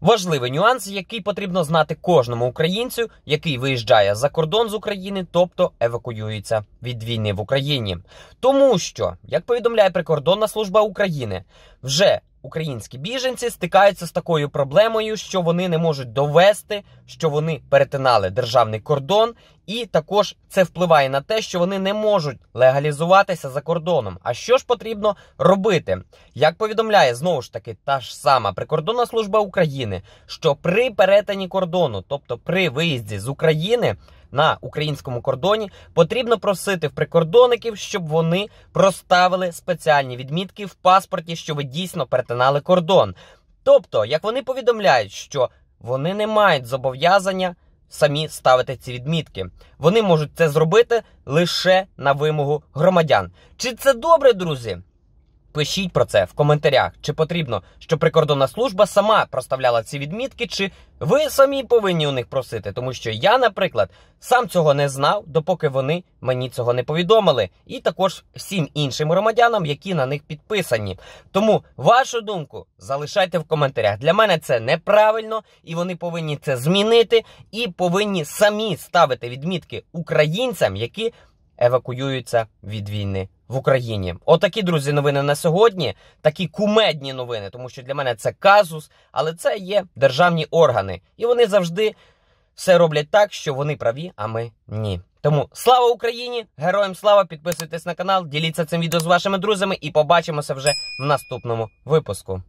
Важливий нюанс, який потрібно знати кожному українцю, який виїжджає за кордон з України, тобто евакуюється від війни в Україні. Тому що, як повідомляє прикордонна служба України, вже Українські біженці стикаються з такою проблемою, що вони не можуть довести, що вони перетинали державний кордон, і також це впливає на те, що вони не можуть легалізуватися за кордоном. А що ж потрібно робити? Як повідомляє знову ж таки та ж сама прикордонна служба України, що при перетині кордону, тобто при виїзді з України на українському кордоні, потрібно просити в прикордонників, щоб вони проставили спеціальні відмітки в паспорті, що ви дійсно перетинали кордон. Тобто, як вони повідомляють, що вони не мають зобов'язання. Самі ставити ці відмітки. Вони можуть це зробити лише на вимогу громадян. Чи це добре, друзі? Пишіть про це в коментарях, чи потрібно, щоб прикордонна служба сама проставляла ці відмітки, чи ви самі повинні у них просити, тому що я, наприклад, сам цього не знав, допоки вони мені цього не повідомили, і також всім іншим громадянам, які на них підписані. Тому вашу думку залишайте в коментарях. Для мене це неправильно, і вони повинні це змінити, і повинні самі ставити відмітки українцям, які евакуюються від війни в Україні. Отакі, друзі, новини на сьогодні. Такі кумедні новини, тому що для мене це казус, але це є державні органи, і вони завжди все роблять так, що вони праві, а ми ні. Тому слава Україні! Героям слава! Підписуйтесь на канал, діліться цим відео з вашими друзями і побачимося вже в наступному випуску.